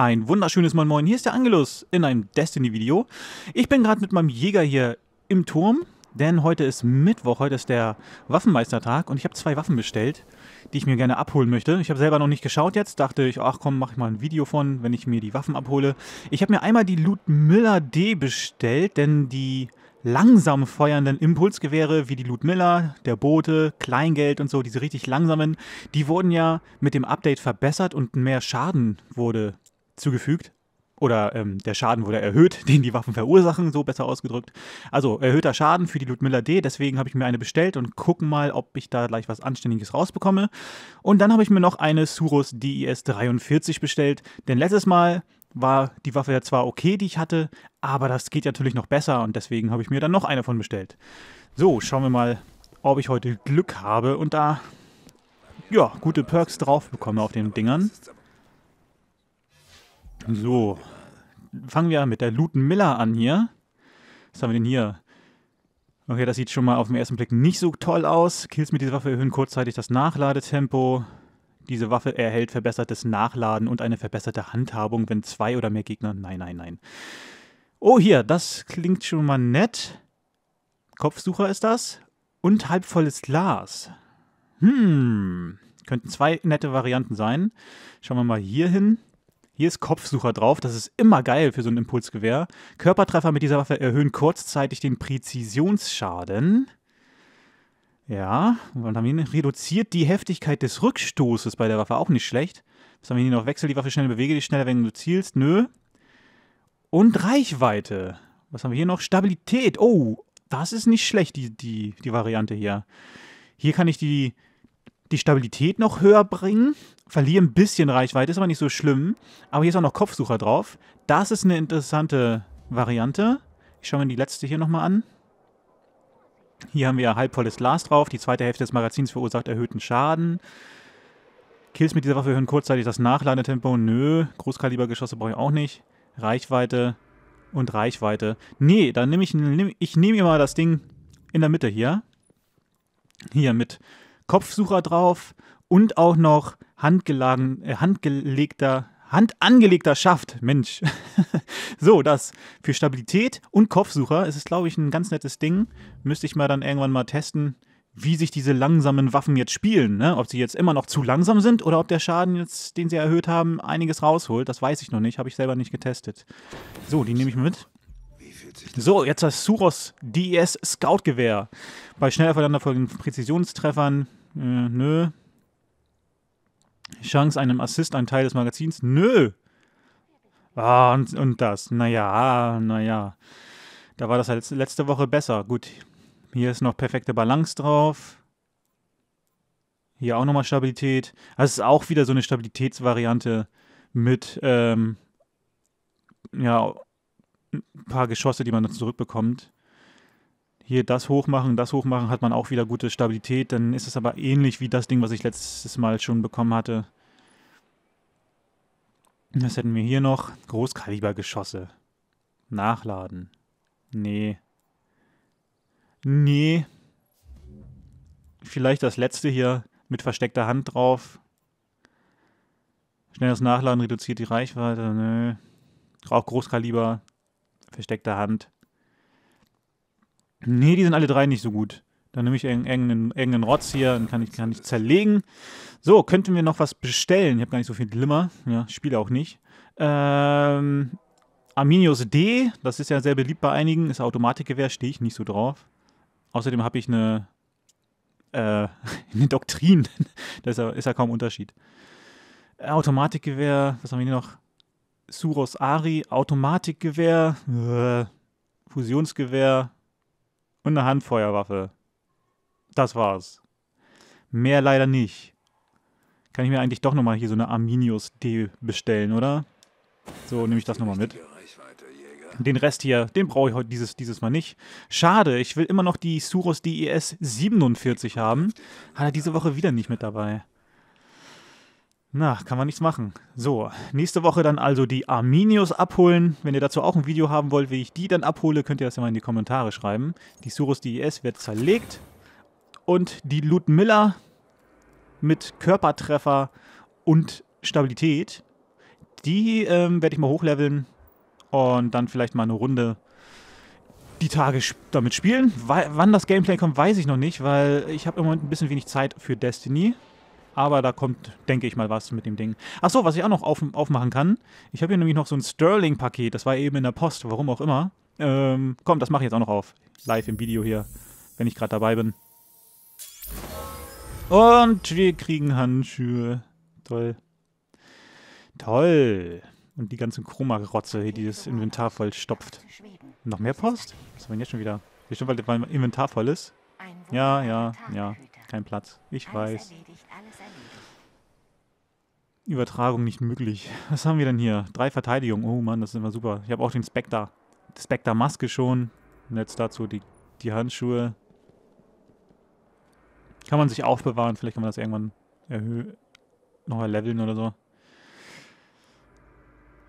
Ein wunderschönes Moin Moin, hier ist der Angelus in einem Destiny-Video. Ich bin gerade mit meinem Jäger hier im Turm, denn heute ist Mittwoch, heute ist der Waffenmeistertag und ich habe zwei Waffen bestellt, die ich mir gerne abholen möchte. Ich habe selber noch nicht geschaut jetzt, dachte ich, ach komm, mache ich mal ein Video von, wenn ich mir die Waffen abhole. Ich habe mir einmal die Ludmilla D bestellt, denn die langsam feuernden Impulsgewehre wie die Ludmilla, der Bote, Kleingeld und so, diese richtig langsamen, die wurden ja mit dem Update verbessert und mehr Schaden wurde zugefügt. Oder ähm, der Schaden wurde erhöht, den die Waffen verursachen, so besser ausgedrückt. Also erhöhter Schaden für die Ludmilla D. Deswegen habe ich mir eine bestellt und gucken mal, ob ich da gleich was Anständiges rausbekomme. Und dann habe ich mir noch eine Surus DIS e 43 bestellt. Denn letztes Mal war die Waffe ja zwar okay, die ich hatte, aber das geht natürlich noch besser. Und deswegen habe ich mir dann noch eine von bestellt. So, schauen wir mal, ob ich heute Glück habe und da ja, gute Perks drauf bekomme auf den Dingern. So, fangen wir mit der Luton Miller an hier. Was haben wir denn hier? Okay, das sieht schon mal auf den ersten Blick nicht so toll aus. Kills mit dieser Waffe erhöhen kurzzeitig das Nachladetempo. Diese Waffe erhält verbessertes Nachladen und eine verbesserte Handhabung, wenn zwei oder mehr Gegner... Nein, nein, nein. Oh, hier, das klingt schon mal nett. Kopfsucher ist das. Und halbvolles Glas. Hm, könnten zwei nette Varianten sein. Schauen wir mal hier hin. Hier ist Kopfsucher drauf, das ist immer geil für so ein Impulsgewehr. Körpertreffer mit dieser Waffe erhöhen kurzzeitig den Präzisionsschaden. Ja, und reduziert die Heftigkeit des Rückstoßes bei der Waffe, auch nicht schlecht. Was haben wir hier noch? Wechsel die Waffe schnell, bewege dich schneller, wenn du zielst. Nö. Und Reichweite. Was haben wir hier noch? Stabilität. Oh, das ist nicht schlecht, die, die, die Variante hier. Hier kann ich die, die Stabilität noch höher bringen verliere ein bisschen Reichweite, ist aber nicht so schlimm. Aber hier ist auch noch Kopfsucher drauf. Das ist eine interessante Variante. Ich schaue mir die letzte hier nochmal an. Hier haben wir halbvolles Glas drauf. Die zweite Hälfte des Magazins verursacht erhöhten Schaden. Kills mit dieser Waffe erhöhen kurzzeitig das Nachladetempo. Nö, Großkalibergeschosse brauche ich auch nicht. Reichweite und Reichweite. Nee, dann nehme ich, ich nehme mir mal das Ding in der Mitte hier. Hier mit Kopfsucher drauf und auch noch handgelagen, äh, handgelegter, handangelegter Schaft. Mensch. so, das für Stabilität und Kopfsucher. Es ist, glaube ich, ein ganz nettes Ding. Müsste ich mal dann irgendwann mal testen, wie sich diese langsamen Waffen jetzt spielen. Ne? Ob sie jetzt immer noch zu langsam sind oder ob der Schaden, jetzt, den sie erhöht haben, einiges rausholt. Das weiß ich noch nicht. Habe ich selber nicht getestet. So, die nehme ich mit. So, jetzt das Suros DES Scout-Gewehr. Bei schnell aufeinanderfolgenden Präzisionstreffern. Äh, nö, Chance, einem Assist, ein Teil des Magazins? Nö! Ah, und, und das. Naja, naja. Da war das halt letzte Woche besser. Gut. Hier ist noch perfekte Balance drauf. Hier auch nochmal Stabilität. Das ist auch wieder so eine Stabilitätsvariante mit, ähm, ja, ein paar Geschosse, die man dann zurückbekommt hier das hochmachen, das hochmachen, hat man auch wieder gute Stabilität. Dann ist es aber ähnlich wie das Ding, was ich letztes Mal schon bekommen hatte. Was hätten wir hier noch? Großkalibergeschosse. Nachladen. Nee. Nee. Vielleicht das letzte hier mit versteckter Hand drauf. Schnelles Nachladen reduziert die Reichweite. Nö. Auch Großkaliber. Versteckter Hand. Nee, die sind alle drei nicht so gut. Dann nehme ich irgendeinen, irgendeinen Rotz hier, dann kann ich, kann ich zerlegen. So, könnten wir noch was bestellen? Ich habe gar nicht so viel Glimmer. Ja, spiele auch nicht. Ähm, Arminius D, das ist ja sehr beliebt bei einigen, ist Automatikgewehr, stehe ich nicht so drauf. Außerdem habe ich eine, äh, eine Doktrin. da ist ja, ist ja kaum Unterschied. Automatikgewehr, was haben wir hier noch? Suros Ari, Automatikgewehr, äh, Fusionsgewehr, und eine Handfeuerwaffe. Das war's. Mehr leider nicht. Kann ich mir eigentlich doch nochmal hier so eine Arminius D bestellen, oder? So, nehme ich das nochmal mit. Den Rest hier, den brauche ich heute dieses, dieses Mal nicht. Schade, ich will immer noch die Suros DES 47 haben. Hat er diese Woche wieder nicht mit dabei. Na, kann man nichts machen. So, nächste Woche dann also die Arminius abholen. Wenn ihr dazu auch ein Video haben wollt, wie ich die dann abhole, könnt ihr das ja mal in die Kommentare schreiben. Die Surus DES wird zerlegt. Und die Ludmilla mit Körpertreffer und Stabilität, die ähm, werde ich mal hochleveln und dann vielleicht mal eine Runde die Tage damit spielen. W wann das Gameplay kommt, weiß ich noch nicht, weil ich habe im Moment ein bisschen wenig Zeit für Destiny. Aber da kommt, denke ich mal, was mit dem Ding. Achso, was ich auch noch auf, aufmachen kann. Ich habe hier nämlich noch so ein Sterling-Paket. Das war eben in der Post, warum auch immer. Ähm, komm, das mache ich jetzt auch noch auf. Live im Video hier, wenn ich gerade dabei bin. Und wir kriegen Handschuhe. Toll. Toll. Und die ganzen Chroma-Rotze hier, die das Inventar voll stopft. Noch mehr Post? Was haben wir denn jetzt schon wieder? Hier schon, weil mein Inventar voll ist. Ja, ja, ja kein Platz. Ich alles weiß. Erledigt, erledigt. Übertragung nicht möglich. Was haben wir denn hier? Drei Verteidigungen. Oh Mann, das ist immer super. Ich habe auch den Spectre. Die Spectre-Maske schon. Und jetzt dazu die, die Handschuhe. Kann man sich aufbewahren. Vielleicht kann man das irgendwann erhöhen. Noch leveln oder so.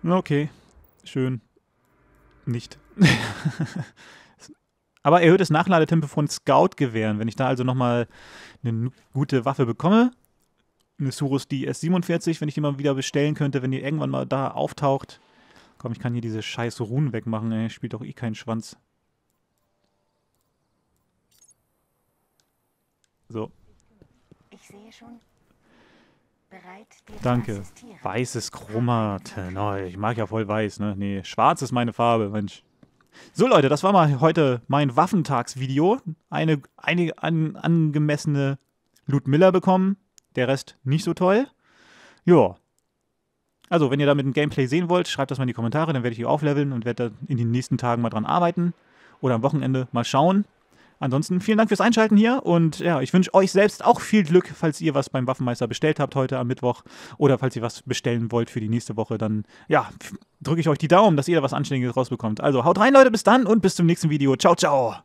Okay. Schön. Nicht. Aber erhöhtes Nachladetempo von Scout-Gewehren. Wenn ich da also nochmal eine gute Waffe bekomme, eine Surus ds 47 wenn ich die mal wieder bestellen könnte, wenn die irgendwann mal da auftaucht. Komm, ich kann hier diese scheiß Runen wegmachen, ey. Spielt doch eh keinen Schwanz. So. Ich sehe schon. Bereit, Danke. Weißes Chromat. Neu. Ich mag ja voll weiß, ne? Nee, schwarz ist meine Farbe, Mensch. So Leute, das war mal heute mein Waffentagsvideo. Eine, eine an, angemessene Loot Miller bekommen, der Rest nicht so toll. Ja. Also, wenn ihr damit ein Gameplay sehen wollt, schreibt das mal in die Kommentare, dann werde ich hier aufleveln und werde da in den nächsten Tagen mal dran arbeiten. Oder am Wochenende mal schauen. Ansonsten vielen Dank fürs Einschalten hier und ja, ich wünsche euch selbst auch viel Glück, falls ihr was beim Waffenmeister bestellt habt heute am Mittwoch oder falls ihr was bestellen wollt für die nächste Woche, dann ja, drücke ich euch die Daumen, dass ihr da was Anständiges rausbekommt. Also haut rein, Leute, bis dann und bis zum nächsten Video. Ciao, ciao!